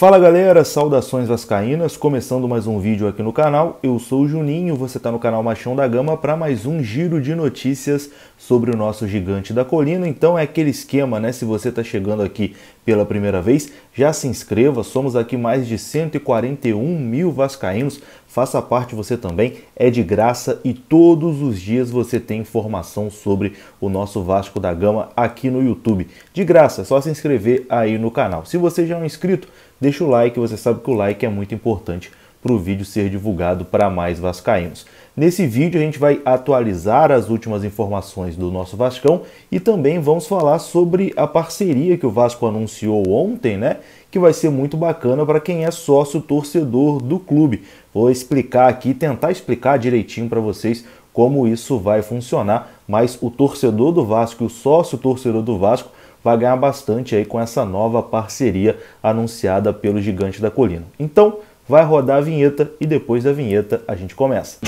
Fala galera, saudações vascaínas, começando mais um vídeo aqui no canal. Eu sou o Juninho, você está no canal Machão da Gama para mais um giro de notícias sobre o nosso gigante da colina. Então é aquele esquema, né? Se você está chegando aqui pela primeira vez, já se inscreva. Somos aqui mais de 141 mil vascaínos. Faça parte você também, é de graça e todos os dias você tem informação sobre o nosso Vasco da Gama aqui no YouTube. De graça, é só se inscrever aí no canal. Se você já é um inscrito, deixa o like, você sabe que o like é muito importante para o vídeo ser divulgado para mais vascaínos. Nesse vídeo a gente vai atualizar as últimas informações do nosso Vascão e também vamos falar sobre a parceria que o Vasco anunciou ontem, né? Que vai ser muito bacana para quem é sócio torcedor do clube. Vou explicar aqui, tentar explicar direitinho para vocês como isso vai funcionar, mas o torcedor do Vasco e o sócio torcedor do Vasco vai ganhar bastante aí com essa nova parceria anunciada pelo Gigante da Colina. Então, vai rodar a vinheta e depois da vinheta a gente começa.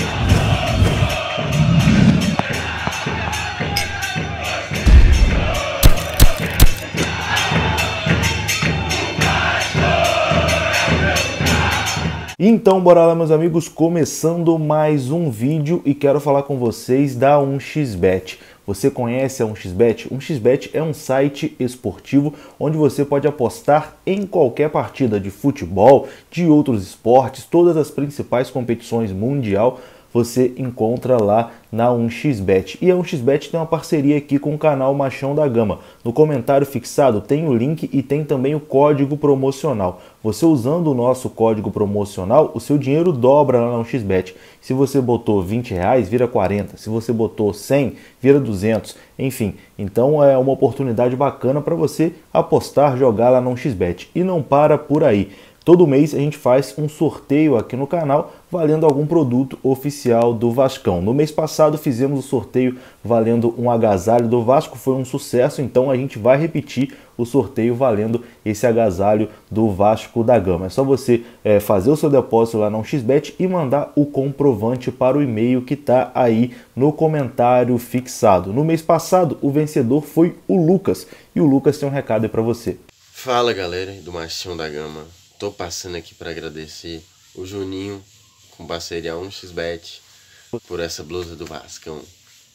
Então, bora lá, meus amigos, começando mais um vídeo e quero falar com vocês da 1xBet. Você conhece a 1xBet? 1xBet é um site esportivo onde você pode apostar em qualquer partida de futebol, de outros esportes, todas as principais competições mundial você encontra lá na 1xBet. E a 1xBet tem uma parceria aqui com o canal Machão da Gama. No comentário fixado tem o link e tem também o código promocional. Você usando o nosso código promocional, o seu dinheiro dobra lá na 1xBet. Se você botou 20 reais, vira 40. Se você botou 100, vira 200. Enfim, então é uma oportunidade bacana para você apostar, jogar lá na 1xBet. E não para por aí. Todo mês a gente faz um sorteio aqui no canal valendo algum produto oficial do Vascão. No mês passado fizemos o sorteio valendo um agasalho do Vasco, foi um sucesso, então a gente vai repetir o sorteio valendo esse agasalho do Vasco da Gama. É só você é, fazer o seu depósito lá no XBET e mandar o comprovante para o e-mail que está aí no comentário fixado. No mês passado o vencedor foi o Lucas e o Lucas tem um recado para você. Fala galera do Marcinho da Gama. Tô passando aqui para agradecer o Juninho com parceria 1xBet por essa blusa do Vascão.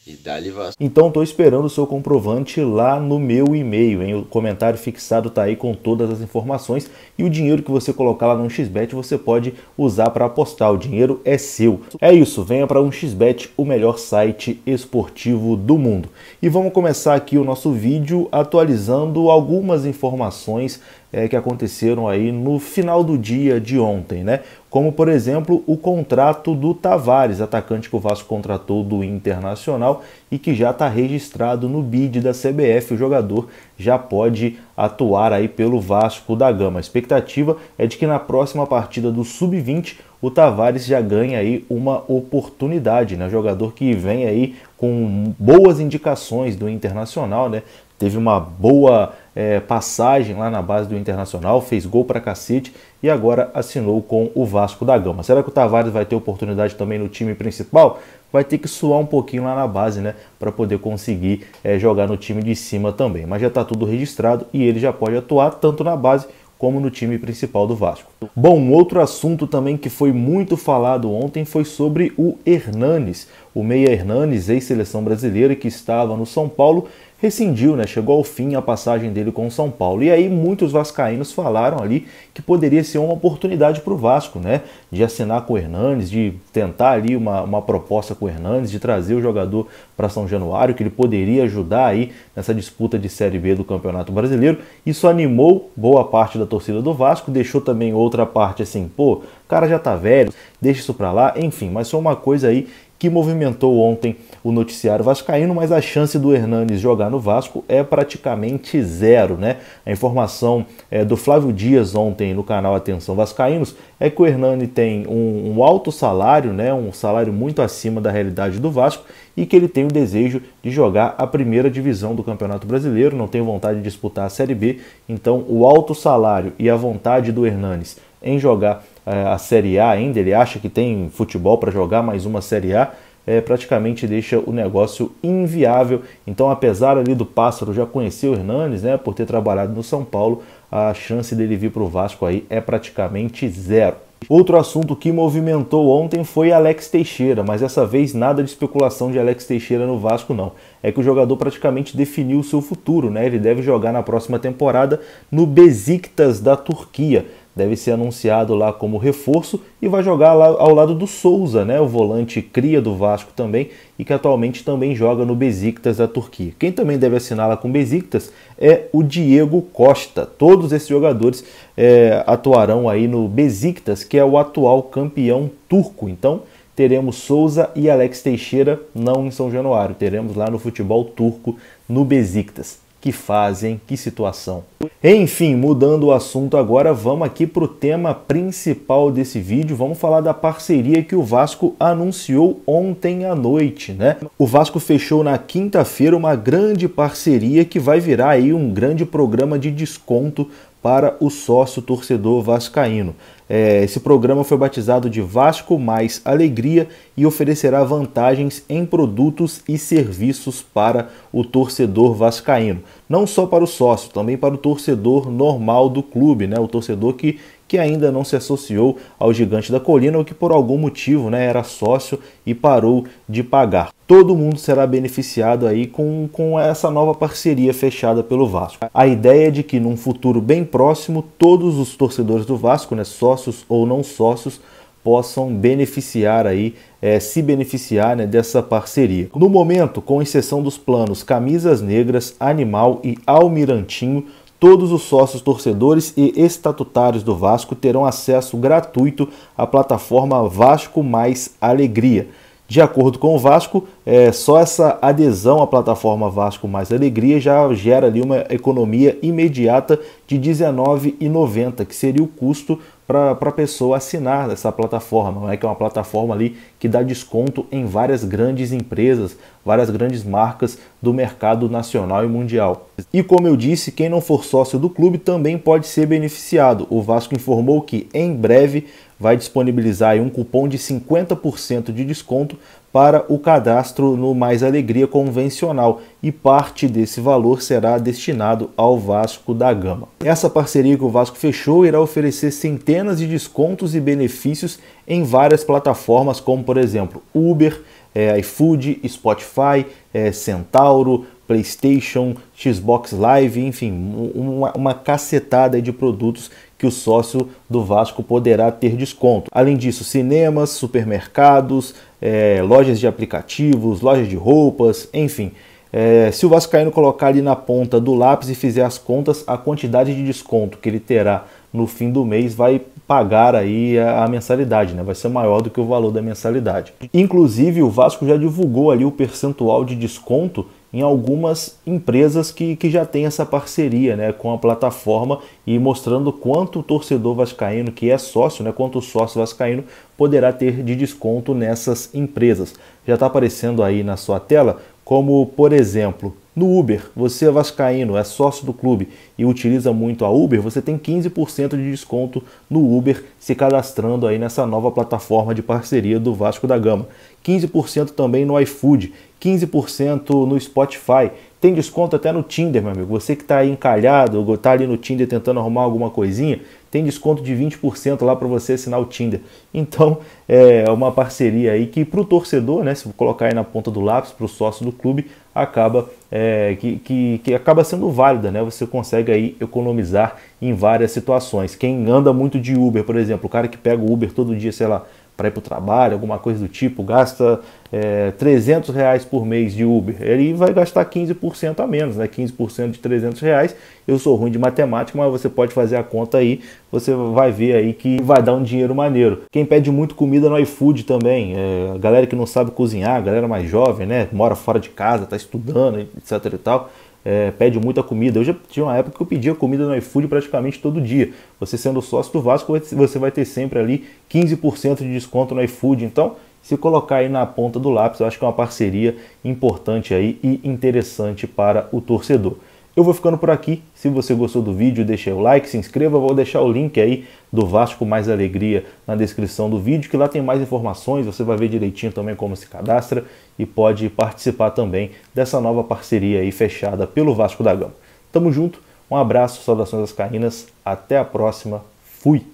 E dali Vasco. Então tô esperando o seu comprovante lá no meu e-mail, hein? O comentário fixado tá aí com todas as informações e o dinheiro que você colocar lá no XBet você pode usar para apostar. O dinheiro é seu. É isso, venha para 1 XBet, o melhor site esportivo do mundo. E vamos começar aqui o nosso vídeo atualizando algumas informações é, que aconteceram aí no final do dia de ontem, né? Como por exemplo o contrato do Tavares, atacante que o Vasco contratou do Internacional e que já está registrado no bid da CBF. O jogador já pode atuar aí pelo Vasco da Gama. A expectativa é de que na próxima partida do Sub-20 o Tavares já ganhe aí uma oportunidade, né? Jogador que vem aí com boas indicações do Internacional, né? teve uma boa é, passagem lá na base do Internacional, fez gol para cacete e agora assinou com o Vasco da Gama. Será que o Tavares vai ter oportunidade também no time principal? Vai ter que suar um pouquinho lá na base, né? Para poder conseguir é, jogar no time de cima também. Mas já está tudo registrado e ele já pode atuar tanto na base como no time principal do Vasco. Bom, outro assunto também que foi muito falado ontem foi sobre o Hernanes. O Meia Hernanes, ex-seleção brasileira que estava no São Paulo, rescindiu, né? Chegou ao fim a passagem dele com o São Paulo. E aí muitos vascaínos falaram ali que poderia ser uma oportunidade para o Vasco, né? De assinar com o Hernanes, de tentar ali uma, uma proposta com o Hernanes, de trazer o jogador para São Januário, que ele poderia ajudar aí nessa disputa de Série B do Campeonato Brasileiro. Isso animou boa parte da torcida do Vasco, deixou também outra parte assim, pô, o cara já tá velho, deixa isso para lá, enfim, mas foi uma coisa aí que movimentou ontem o noticiário vascaíno, mas a chance do Hernanes jogar no Vasco é praticamente zero, né? A informação é, do Flávio Dias ontem no canal Atenção Vascaínos é que o Hernani tem um, um alto salário, né? Um salário muito acima da realidade do Vasco e que ele tem o desejo de jogar a primeira divisão do Campeonato Brasileiro, não tem vontade de disputar a Série B, então o alto salário e a vontade do Hernanes em jogar é, a Série A ainda, ele acha que tem futebol para jogar mais uma Série A, é, praticamente deixa o negócio inviável. Então, apesar ali do Pássaro já conhecer o Hernanes, né, por ter trabalhado no São Paulo, a chance dele vir para o Vasco aí é praticamente zero. Outro assunto que movimentou ontem foi Alex Teixeira, mas dessa vez nada de especulação de Alex Teixeira no Vasco não. É que o jogador praticamente definiu o seu futuro, né? Ele deve jogar na próxima temporada no Besiktas da Turquia deve ser anunciado lá como reforço e vai jogar lá ao lado do Souza, né, o volante cria do Vasco também e que atualmente também joga no Besiktas da Turquia. Quem também deve assinar lá com o Besiktas é o Diego Costa. Todos esses jogadores é, atuarão aí no Besiktas, que é o atual campeão turco. Então teremos Souza e Alex Teixeira não em São Januário, teremos lá no futebol turco no Besiktas que fazem, que situação. Enfim, mudando o assunto agora, vamos aqui para o tema principal desse vídeo. Vamos falar da parceria que o Vasco anunciou ontem à noite, né? O Vasco fechou na quinta-feira uma grande parceria que vai virar aí um grande programa de desconto para o sócio torcedor vascaíno. É, esse programa foi batizado de Vasco Mais Alegria e oferecerá vantagens em produtos e serviços para o torcedor vascaíno. Não só para o sócio, também para o torcedor normal do clube, né? o torcedor que que ainda não se associou ao gigante da colina ou que por algum motivo né, era sócio e parou de pagar. Todo mundo será beneficiado aí com, com essa nova parceria fechada pelo Vasco. A ideia é de que num futuro bem próximo todos os torcedores do Vasco, né, sócios ou não sócios, possam beneficiar aí, é, se beneficiar né, dessa parceria. No momento, com exceção dos planos Camisas Negras, Animal e Almirantinho, todos os sócios torcedores e estatutários do Vasco terão acesso gratuito à plataforma Vasco Mais Alegria. De acordo com o Vasco, é, só essa adesão à plataforma Vasco Mais Alegria já gera ali uma economia imediata de R$19,90, que seria o custo para a pessoa assinar essa plataforma, É que é uma plataforma ali que dá desconto em várias grandes empresas, várias grandes marcas do mercado nacional e mundial. E como eu disse, quem não for sócio do clube também pode ser beneficiado. O Vasco informou que em breve vai disponibilizar um cupom de 50% de desconto para o cadastro no Mais Alegria convencional e parte desse valor será destinado ao Vasco da Gama. Essa parceria que o Vasco fechou irá oferecer centenas de descontos e benefícios em várias plataformas, como por exemplo Uber, é, iFood, Spotify, é, Centauro, PlayStation, Xbox Live, enfim, uma, uma cacetada de produtos que o sócio do Vasco poderá ter desconto. Além disso, cinemas, supermercados, é, lojas de aplicativos, lojas de roupas, enfim. É, se o Vascaíno colocar ali na ponta do lápis e fizer as contas, a quantidade de desconto que ele terá no fim do mês vai pagar aí a, a mensalidade, né? Vai ser maior do que o valor da mensalidade. Inclusive, o Vasco já divulgou ali o percentual de desconto em algumas empresas que, que já tem essa parceria né, com a plataforma e mostrando quanto o torcedor vascaíno, que é sócio, né, quanto o sócio vascaíno poderá ter de desconto nessas empresas. Já está aparecendo aí na sua tela como por exemplo, no Uber, você é vascaíno, é sócio do clube e utiliza muito a Uber, você tem 15% de desconto no Uber se cadastrando aí nessa nova plataforma de parceria do Vasco da Gama. 15% também no iFood, 15% no Spotify, tem desconto até no Tinder, meu amigo. Você que está aí encalhado, está ali no Tinder tentando arrumar alguma coisinha, tem desconto de 20% lá para você assinar o Tinder. Então é uma parceria aí que para o torcedor, né, se colocar aí na ponta do lápis, para o sócio do clube, acaba é, que, que, que, acaba sendo válida, né? Você consegue aí economizar em várias situações. Quem anda muito de Uber, por exemplo, o cara que pega o Uber todo dia, sei lá, para ir para o trabalho, alguma coisa do tipo, gasta é, 300 reais por mês de Uber, ele vai gastar 15% a menos, né? 15% de 300 reais. Eu sou ruim de matemática, mas você pode fazer a conta aí, você vai ver aí que vai dar um dinheiro maneiro. Quem pede muito comida no iFood também, é, a galera que não sabe cozinhar, a galera mais jovem, né? Mora fora de casa, está estudando, etc e tal é, pede muita comida. Eu já tinha uma época que eu pedia comida no iFood praticamente todo dia. Você sendo sócio do Vasco, você vai ter sempre ali 15% de desconto no iFood. Então, se colocar aí na ponta do lápis, eu acho que é uma parceria importante aí e interessante para o torcedor. Eu vou ficando por aqui. Se você gostou do vídeo, deixe o like, se inscreva. Vou deixar o link aí do Vasco Mais Alegria na descrição do vídeo, que lá tem mais informações. Você vai ver direitinho também como se cadastra e pode participar também dessa nova parceria aí fechada pelo Vasco da Gama. Tamo junto, um abraço, saudações das Caínas, Até a próxima. Fui!